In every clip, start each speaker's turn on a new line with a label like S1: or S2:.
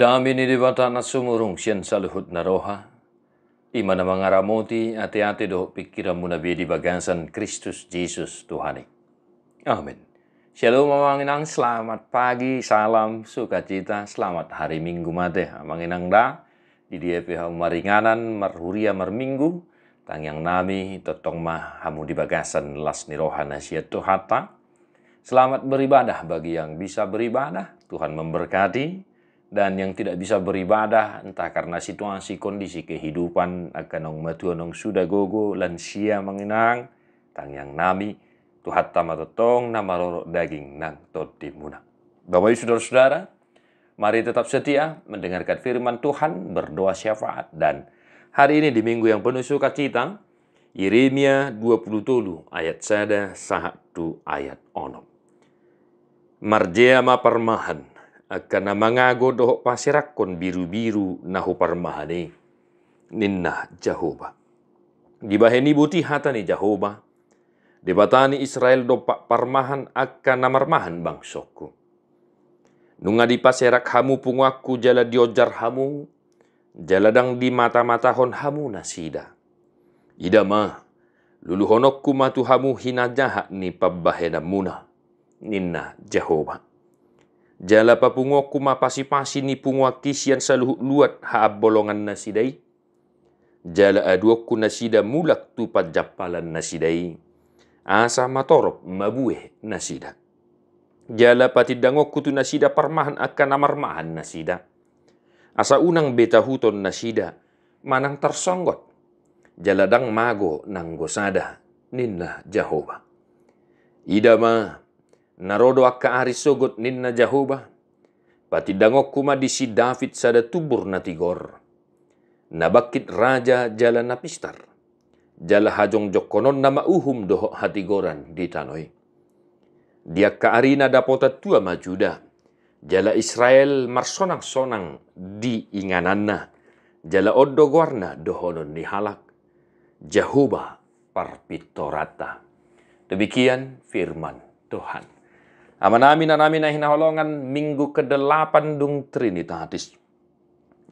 S1: damini di bata na sumurung siyan saluhut na roha. Ima na mga ramoti at ati do pikiran mo na bagansan Kristus Jesus Tuhani. Amin. Shalom manginang selamat pagi, salam sukacita, selamat hari Minggu mate. Manginang da di DPH maringanan marhuria marminggu tangyang nami totong mah hamu di bagasan las niroha nasihat Tuhata. Selamat beribadah bagi yang bisa beribadah. Tuhan memberkati dan yang tidak bisa beribadah entah karena situasi kondisi kehidupan akan nong Matu nong sudah gogo lansia mengenang tang yang nami tuhat tamatatong nama lorok daging nang tot dimuna Bapak saudara-saudara mari tetap setia mendengarkan firman Tuhan berdoa syafaat dan hari ini di minggu yang penuh sukacita Yeremia 20 ayat sada satu ayat onom marjema permahan akan mangago doho pasirakon biru-biru nahu parmahane ninna jahoba dibaheni buti hata ni jahoba debatani Israel dopak parmahan akan namarmahan bangsokku nunga di pasirak hamu pungaku jala diojar hamu jala dang di mata-mata hon hamu nasida ida ma luluhonokku matu hamu hina jahat ni pabbahena muna ninna jahoba Jala papungo kuma pasipasi ni pungwa kisian saluh luat haab bolongan nasidai. Jala aduokku nasida mulak tupat japalan nasidai. Asa matorop mabueh nasida. Jala patidangok tu nasida permahan akan amarmahan nasida. Asa unang beta huton nasida manang tersonggot. Jaladang mago sada ninna Jahoba. Idama Narodo akka sogot ninna Jahoba. Pati dangokkuma si David sada tubur natigor. Nabakit raja jala napistar. Jala hajong jokonon nama uhum doho di tanoi. Dia ka arina dapota tua majuda. Jala Israel marsonang-sonang di ingananna. Jala Gwarna dohonon halak. Jahuba parpitorata. Demikian firman Tuhan. Aman amin amin ahina holongan minggu ke-8 dung Trinitatis.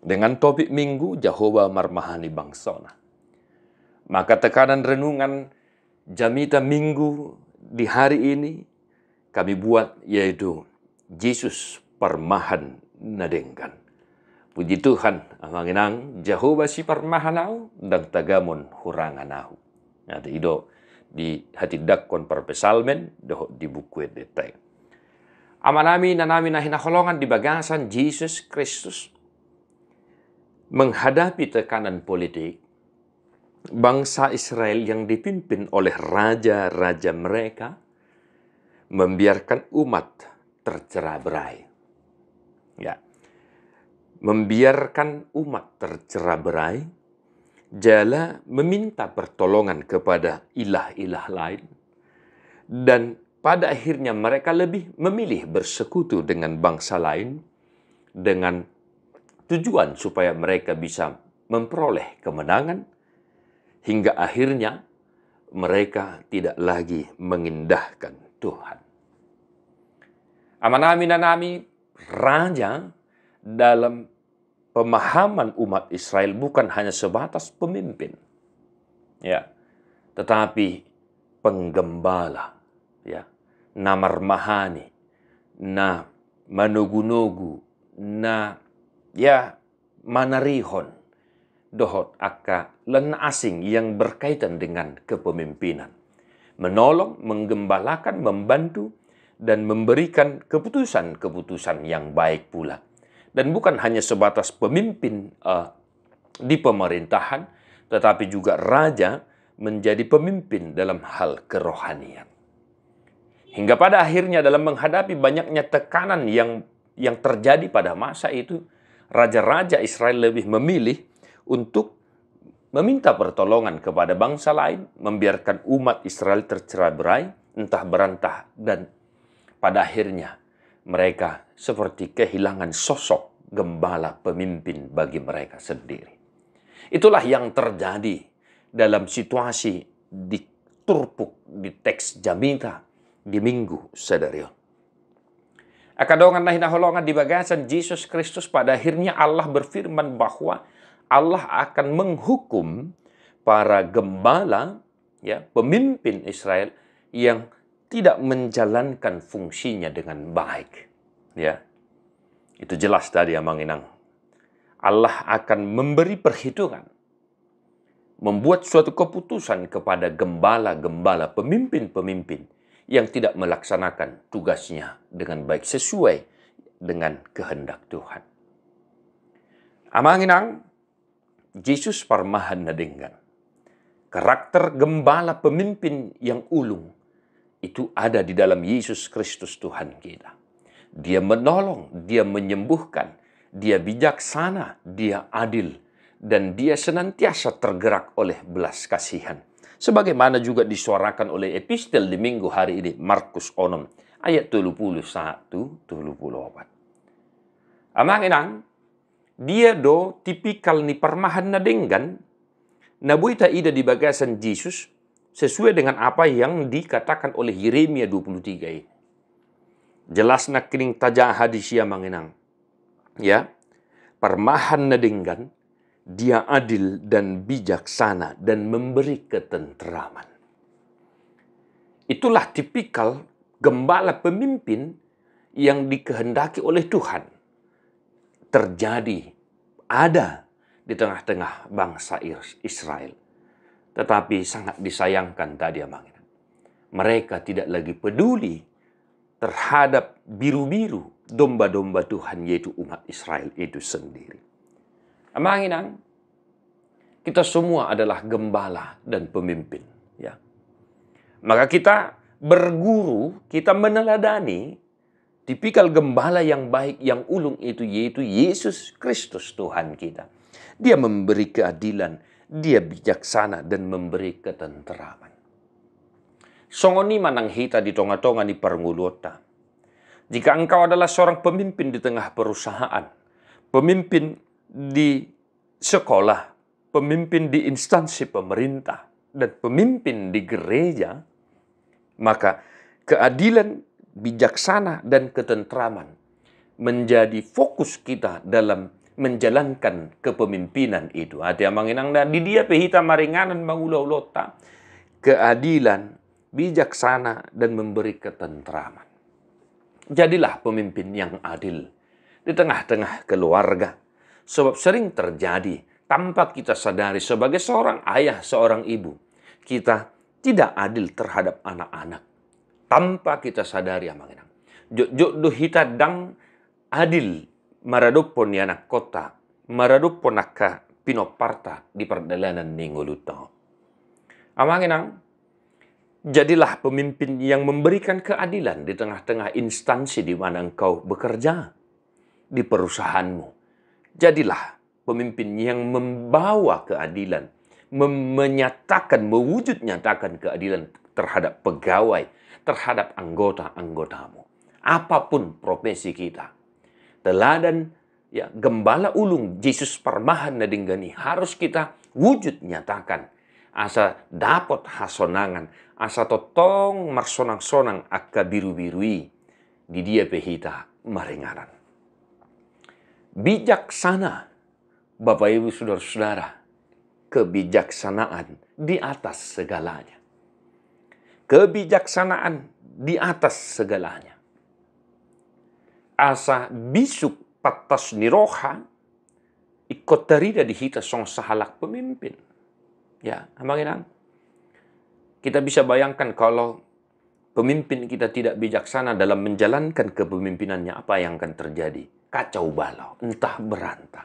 S1: Dengan topik minggu Jehovah marmahani bangsona. Maka tekanan renungan jamita minggu di hari ini kami buat yaitu Yesus permahan nadengkan. Puji Tuhan, amanginang Jehovah si permahanau dan tagamon huranganau. Nah, itu di hati dakon perpesalmen di buku detail amanami na namin na di bagasan Jesus Kristus menghadapi tekanan politik bangsa Israel yang dipimpin oleh raja-raja mereka membiarkan umat tercerabrai, Ya. Membiarkan umat tercerabrai, jala meminta pertolongan kepada ilah-ilah lain dan pada akhirnya mereka lebih memilih bersekutu dengan bangsa lain dengan tujuan supaya mereka bisa memperoleh kemenangan hingga akhirnya mereka tidak lagi mengindahkan Tuhan. Amanami Nanami, raja dalam pemahaman umat Israel bukan hanya sebatas pemimpin, ya, tetapi penggembala ya na marmahani na manugunugu, na ya manarihon dohot akka len asing yang berkaitan dengan kepemimpinan menolong menggembalakan membantu dan memberikan keputusan-keputusan yang baik pula dan bukan hanya sebatas pemimpin uh, di pemerintahan tetapi juga raja menjadi pemimpin dalam hal kerohanian Hingga pada akhirnya dalam menghadapi banyaknya tekanan yang yang terjadi pada masa itu, raja-raja Israel lebih memilih untuk meminta pertolongan kepada bangsa lain, membiarkan umat Israel tercerai berai, entah berantah, dan pada akhirnya mereka seperti kehilangan sosok gembala pemimpin bagi mereka sendiri. Itulah yang terjadi dalam situasi di Turpuk, di teks Jamita, di minggu sederio. Akadongan nahina holongan di bagasan Yesus Kristus pada akhirnya Allah berfirman bahwa Allah akan menghukum para gembala, ya pemimpin Israel yang tidak menjalankan fungsinya dengan baik. Ya, itu jelas tadi ya Inang. Allah akan memberi perhitungan, membuat suatu keputusan kepada gembala-gembala, pemimpin-pemimpin yang tidak melaksanakan tugasnya dengan baik sesuai dengan kehendak Tuhan. Amanginang, Yesus parmahan nadenggan. karakter gembala pemimpin yang ulung itu ada di dalam Yesus Kristus Tuhan kita. Dia menolong, dia menyembuhkan, dia bijaksana, dia adil, dan dia senantiasa tergerak oleh belas kasihan sebagaimana juga disuarakan oleh epistel di minggu hari ini Markus Onom ayat 21 24 amang inang dia do tipikal ni permahan na denggan nabuita ida di bagasan Yesus sesuai dengan apa yang dikatakan oleh Yeremia 23 ini jelas nak kening tajah hadis ya manginang ya permahan na denggan dia adil dan bijaksana dan memberi ketentraman. Itulah tipikal gembala pemimpin yang dikehendaki oleh Tuhan terjadi ada di tengah-tengah bangsa Israel. Tetapi sangat disayangkan tadi Amang. Mereka tidak lagi peduli terhadap biru-biru domba-domba Tuhan yaitu umat Israel itu sendiri. Amanginang, kita semua adalah gembala dan pemimpin. Ya. Maka kita berguru, kita meneladani tipikal gembala yang baik, yang ulung itu, yaitu Yesus Kristus Tuhan kita. Dia memberi keadilan, dia bijaksana dan memberi ketenteraman. Songoni manang hita di tonga-tonga di perngulota. Jika engkau adalah seorang pemimpin di tengah perusahaan, pemimpin di sekolah, pemimpin di instansi pemerintah, dan pemimpin di gereja, maka keadilan, bijaksana, dan ketentraman menjadi fokus kita dalam menjalankan kepemimpinan itu. Hati menginang dan di dia pehita maringanan mangulau lota. Keadilan, bijaksana, dan memberi ketentraman. Jadilah pemimpin yang adil di tengah-tengah keluarga, Sebab sering terjadi tanpa kita sadari sebagai seorang ayah, seorang ibu, kita tidak adil terhadap anak-anak. Tanpa kita sadari amanginang. Ya, Jodoh kita dang adil maradupon ya anak kota, maradupon nakka pinoparta di perdalanan ninggoluto. Amanginang, ah, jadilah pemimpin yang memberikan keadilan di tengah-tengah instansi di mana engkau bekerja, di perusahaanmu, Jadilah pemimpin yang membawa keadilan, menyatakan, mewujud nyatakan keadilan terhadap pegawai, terhadap anggota-anggotamu. Apapun profesi kita. Teladan ya gembala ulung Yesus Permahan Nadinggani harus kita wujud nyatakan asa dapat hasonangan asa totong marsonang-sonang akka biru-birui di dia pehita maringaran bijaksana. Bapak Ibu Saudara-saudara, kebijaksanaan di atas segalanya. Kebijaksanaan di atas segalanya. Asa bisuk patas niroha ikut dari dari kita song sahalak pemimpin. Ya, Inang. Kita bisa bayangkan kalau pemimpin kita tidak bijaksana dalam menjalankan kepemimpinannya, apa yang akan terjadi? kacau balau, entah berantah.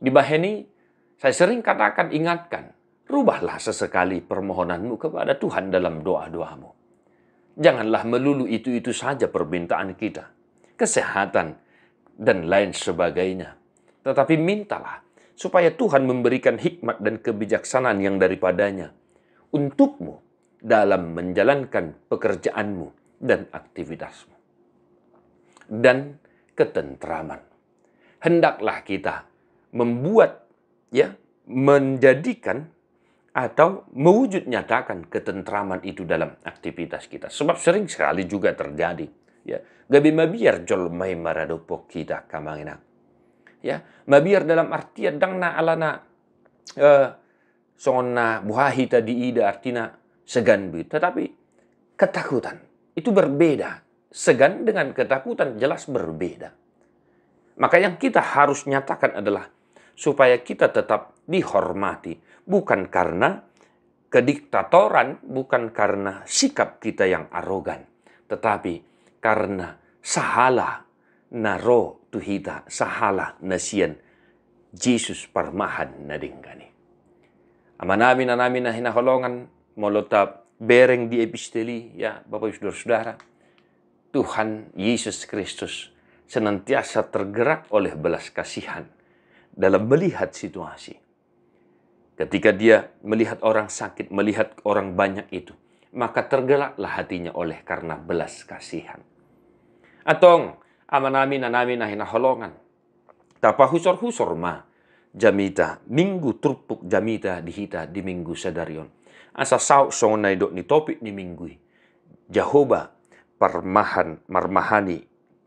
S1: Di Baheni, saya sering katakan ingatkan, rubahlah sesekali permohonanmu kepada Tuhan dalam doa-doamu. Janganlah melulu itu-itu saja permintaan kita. Kesehatan dan lain sebagainya. Tetapi mintalah supaya Tuhan memberikan hikmat dan kebijaksanaan yang daripadanya untukmu dalam menjalankan pekerjaanmu dan aktivitasmu. Dan ketentraman. Hendaklah kita membuat ya menjadikan atau mewujud nyatakan ketentraman itu dalam aktivitas kita. Sebab sering sekali juga terjadi. Ya, gabi mabiar jol mai maradopok kita kamangina. Ya, mabiar dalam artian dangna alana eh, buahi buhahi tadi ida artina segan Tetapi ketakutan itu berbeda segan dengan ketakutan jelas berbeda. Maka yang kita harus nyatakan adalah supaya kita tetap dihormati, bukan karena kediktatoran, bukan karena sikap kita yang arogan, tetapi karena sahala naro tuhita sahala nasian Jesus parmahan nami Amanamin anamin hina holongan molotap bereng di episteli ya Bapak Ibu Saudara-saudara. Tuhan Yesus Kristus senantiasa tergerak oleh belas kasihan dalam melihat situasi. Ketika dia melihat orang sakit, melihat orang banyak itu, maka tergelaklah hatinya oleh karena belas kasihan. Atong amanami nanami nahina holongan. Tapa husor-husor ma jamita minggu trupuk jamita dihita di minggu sadarion. Asa sauk songonai dok ni topik ni minggui. Jahoba Permahan, Marmahani,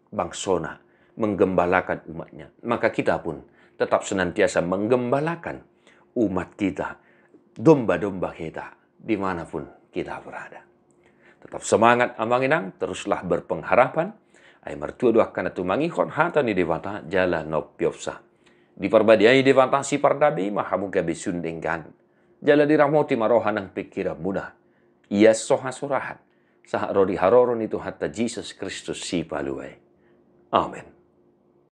S1: Bangsona, menggembalakan umatnya. Maka kita pun tetap senantiasa menggembalakan umat kita, domba-domba kita, dimanapun kita berada. Tetap semangat amanginang, teruslah berpengharapan. Ai mertua dua kana tumangi kon hata ni dewata jala no piopsa. Di perbadiai dewata si pardabi mahamuka besundenggan. Jala diramoti marohanang pikira mudah. Ia soha surahat sa haroron itu hatta Jesus Kristus si paluai. Amen.